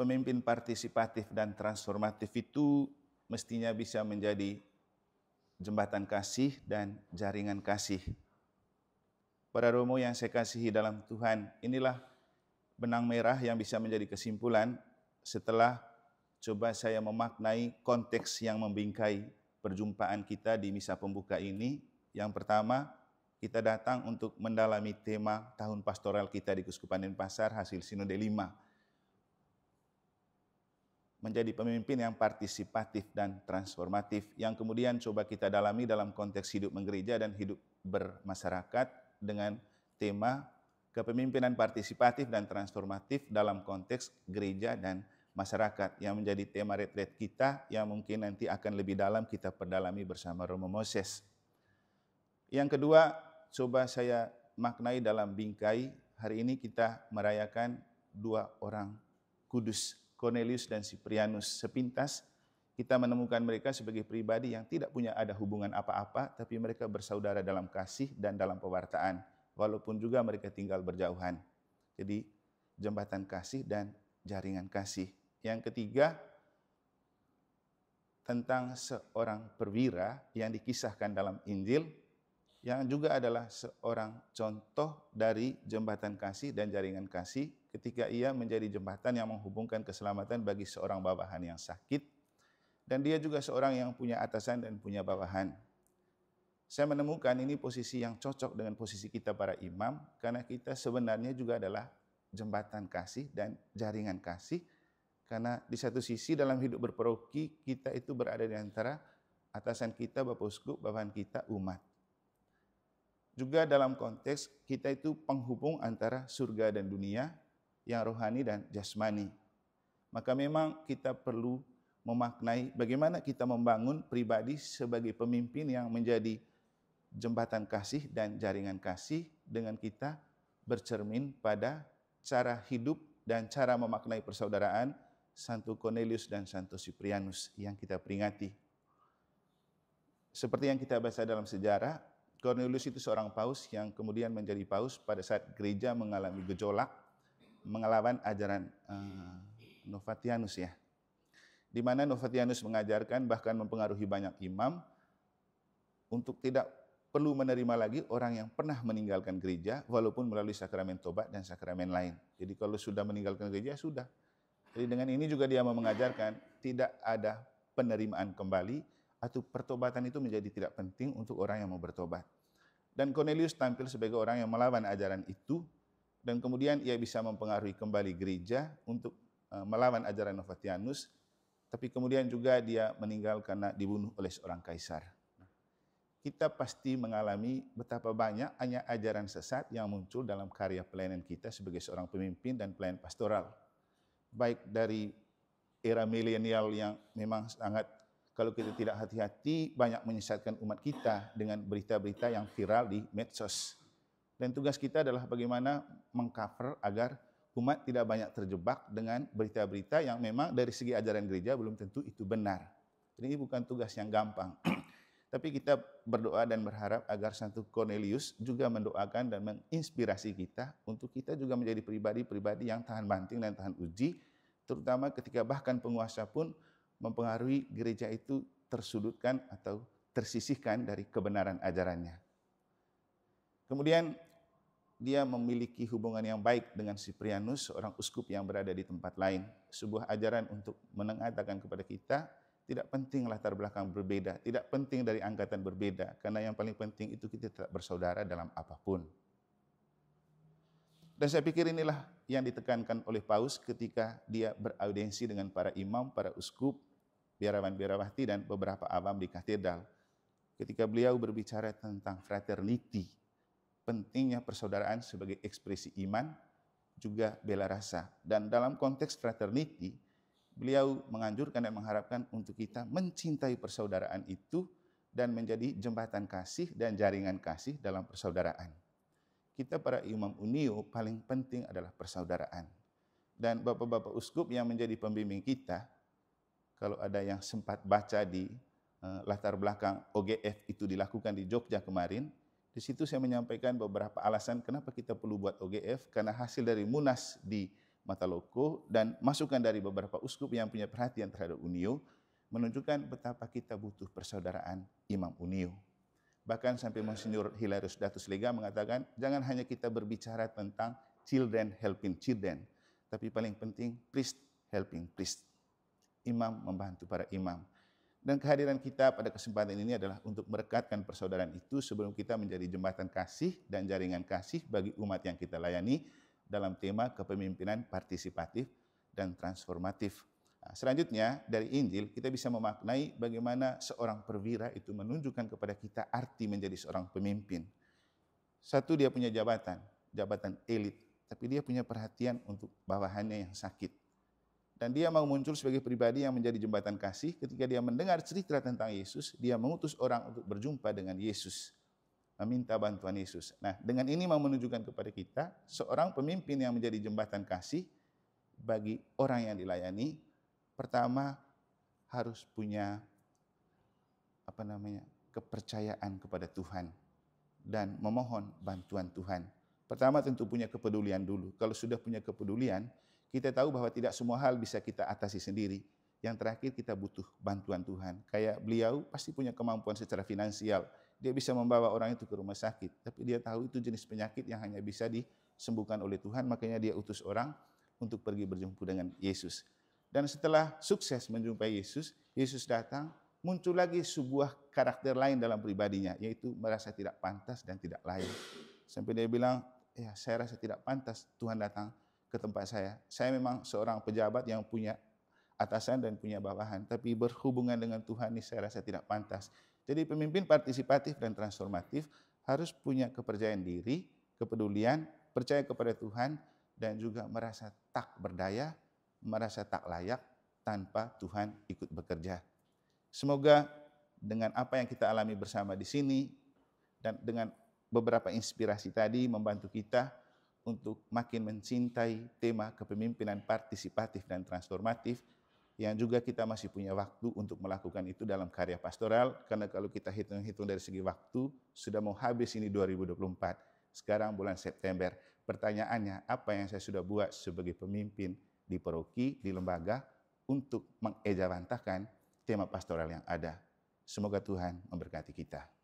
pemimpin partisipatif dan transformatif itu mestinya bisa menjadi jembatan kasih dan jaringan kasih. Para romo yang saya kasihi dalam Tuhan, inilah benang merah yang bisa menjadi kesimpulan setelah coba saya memaknai konteks yang membingkai perjumpaan kita di misa pembuka ini. Yang pertama, kita datang untuk mendalami tema tahun pastoral kita di Kuskupan Denpasar hasil Sinode 5 menjadi pemimpin yang partisipatif dan transformatif yang kemudian coba kita dalami dalam konteks hidup menggereja dan hidup bermasyarakat dengan tema kepemimpinan partisipatif dan transformatif dalam konteks gereja dan masyarakat yang menjadi tema retret kita yang mungkin nanti akan lebih dalam kita perdalami bersama Romo Moses. Yang kedua, coba saya maknai dalam bingkai, hari ini kita merayakan dua orang kudus Cornelius dan Siprianus. Sepintas kita menemukan mereka sebagai pribadi yang tidak punya ada hubungan apa-apa, tapi mereka bersaudara dalam kasih dan dalam pewartaan, walaupun juga mereka tinggal berjauhan. Jadi jembatan kasih dan jaringan kasih. Yang ketiga, tentang seorang perwira yang dikisahkan dalam Injil, yang juga adalah seorang contoh dari jembatan kasih dan jaringan kasih ketika ia menjadi jembatan yang menghubungkan keselamatan bagi seorang bawahan yang sakit dan dia juga seorang yang punya atasan dan punya bawahan. Saya menemukan ini posisi yang cocok dengan posisi kita para imam karena kita sebenarnya juga adalah jembatan kasih dan jaringan kasih karena di satu sisi dalam hidup berperoki kita itu berada di antara atasan kita Bapak Uskup, bawahan kita umat juga dalam konteks kita itu penghubung antara surga dan dunia yang rohani dan jasmani. Maka memang kita perlu memaknai bagaimana kita membangun pribadi sebagai pemimpin yang menjadi jembatan kasih dan jaringan kasih dengan kita bercermin pada cara hidup dan cara memaknai persaudaraan Santo Cornelius dan Santo Siprianus yang kita peringati. Seperti yang kita baca dalam sejarah, Cornelius itu seorang paus yang kemudian menjadi paus pada saat gereja mengalami gejolak mengelawan ajaran uh, Novatianus ya. Di mana Novatianus mengajarkan bahkan mempengaruhi banyak imam untuk tidak perlu menerima lagi orang yang pernah meninggalkan gereja walaupun melalui sakramen tobat dan sakramen lain. Jadi kalau sudah meninggalkan gereja ya sudah. Jadi dengan ini juga dia mau mengajarkan tidak ada penerimaan kembali atau pertobatan itu menjadi tidak penting untuk orang yang mau bertobat. Dan Cornelius tampil sebagai orang yang melawan ajaran itu dan kemudian ia bisa mempengaruhi kembali gereja untuk eh, melawan ajaran Novatianus, tapi kemudian juga dia meninggal karena dibunuh oleh seorang kaisar. Kita pasti mengalami betapa banyak hanya ajaran sesat yang muncul dalam karya pelayanan kita sebagai seorang pemimpin dan pelayan pastoral. Baik dari era milenial yang memang sangat kalau kita tidak hati-hati banyak menyesatkan umat kita dengan berita-berita yang viral di medsos dan tugas kita adalah bagaimana mengcover agar umat tidak banyak terjebak dengan berita-berita yang memang dari segi ajaran gereja belum tentu itu benar. Jadi ini bukan tugas yang gampang. Tapi kita berdoa dan berharap agar Santo Cornelius juga mendoakan dan menginspirasi kita untuk kita juga menjadi pribadi-pribadi yang tahan banting dan tahan uji, terutama ketika bahkan penguasa pun mempengaruhi gereja itu tersudutkan atau tersisihkan dari kebenaran ajarannya. Kemudian dia memiliki hubungan yang baik dengan Siprianus, seorang uskup yang berada di tempat lain. Sebuah ajaran untuk menengatakan kepada kita, tidak penting latar belakang berbeda, tidak penting dari angkatan berbeda, karena yang paling penting itu kita tetap bersaudara dalam apapun. Dan saya pikir inilah yang ditekankan oleh Paus ketika dia beraudensi dengan para imam, para uskup, biarawan-biarawati, dan beberapa awam di katedral. Ketika beliau berbicara tentang fraternity, pentingnya persaudaraan sebagai ekspresi iman, juga bela rasa. Dan dalam konteks fraternity, beliau menganjurkan dan mengharapkan untuk kita mencintai persaudaraan itu dan menjadi jembatan kasih dan jaringan kasih dalam persaudaraan. Kita para imam unio paling penting adalah persaudaraan. Dan bapak-bapak uskup yang menjadi pembimbing kita, kalau ada yang sempat baca di eh, latar belakang OGF itu dilakukan di Jogja kemarin, di situ saya menyampaikan beberapa alasan kenapa kita perlu buat OGF karena hasil dari Munas di Mataloko dan masukan dari beberapa uskup yang punya perhatian terhadap UNIO menunjukkan betapa kita butuh persaudaraan Imam UNIO. Bahkan sampai Monsignor Hilarius Datus Lega mengatakan, jangan hanya kita berbicara tentang children helping children, tapi paling penting priest helping priest. Imam membantu para imam. Dan kehadiran kita pada kesempatan ini adalah untuk merekatkan persaudaraan itu sebelum kita menjadi jembatan kasih dan jaringan kasih bagi umat yang kita layani dalam tema kepemimpinan partisipatif dan transformatif. Nah, selanjutnya dari Injil kita bisa memaknai bagaimana seorang perwira itu menunjukkan kepada kita arti menjadi seorang pemimpin. Satu dia punya jabatan, jabatan elit, tapi dia punya perhatian untuk bawahannya yang sakit dan dia mau muncul sebagai pribadi yang menjadi jembatan kasih ketika dia mendengar cerita tentang Yesus, dia mengutus orang untuk berjumpa dengan Yesus, meminta bantuan Yesus. Nah, dengan ini mau menunjukkan kepada kita seorang pemimpin yang menjadi jembatan kasih bagi orang yang dilayani, pertama harus punya apa namanya? kepercayaan kepada Tuhan dan memohon bantuan Tuhan. Pertama tentu punya kepedulian dulu. Kalau sudah punya kepedulian, kita tahu bahwa tidak semua hal bisa kita atasi sendiri. Yang terakhir kita butuh bantuan Tuhan. Kayak beliau pasti punya kemampuan secara finansial. Dia bisa membawa orang itu ke rumah sakit. Tapi dia tahu itu jenis penyakit yang hanya bisa disembuhkan oleh Tuhan. Makanya dia utus orang untuk pergi berjumpa dengan Yesus. Dan setelah sukses menjumpai Yesus, Yesus datang, muncul lagi sebuah karakter lain dalam pribadinya. Yaitu merasa tidak pantas dan tidak layak. Sampai dia bilang, ya saya rasa tidak pantas Tuhan datang ke tempat saya. Saya memang seorang pejabat yang punya atasan dan punya bawahan, tapi berhubungan dengan Tuhan ini saya rasa tidak pantas. Jadi pemimpin partisipatif dan transformatif harus punya kepercayaan diri, kepedulian, percaya kepada Tuhan, dan juga merasa tak berdaya, merasa tak layak tanpa Tuhan ikut bekerja. Semoga dengan apa yang kita alami bersama di sini, dan dengan beberapa inspirasi tadi membantu kita untuk makin mencintai tema kepemimpinan partisipatif dan transformatif yang juga kita masih punya waktu untuk melakukan itu dalam karya pastoral karena kalau kita hitung-hitung dari segi waktu sudah mau habis ini 2024 sekarang bulan September pertanyaannya apa yang saya sudah buat sebagai pemimpin di paroki di lembaga untuk mengejawantahkan tema pastoral yang ada semoga Tuhan memberkati kita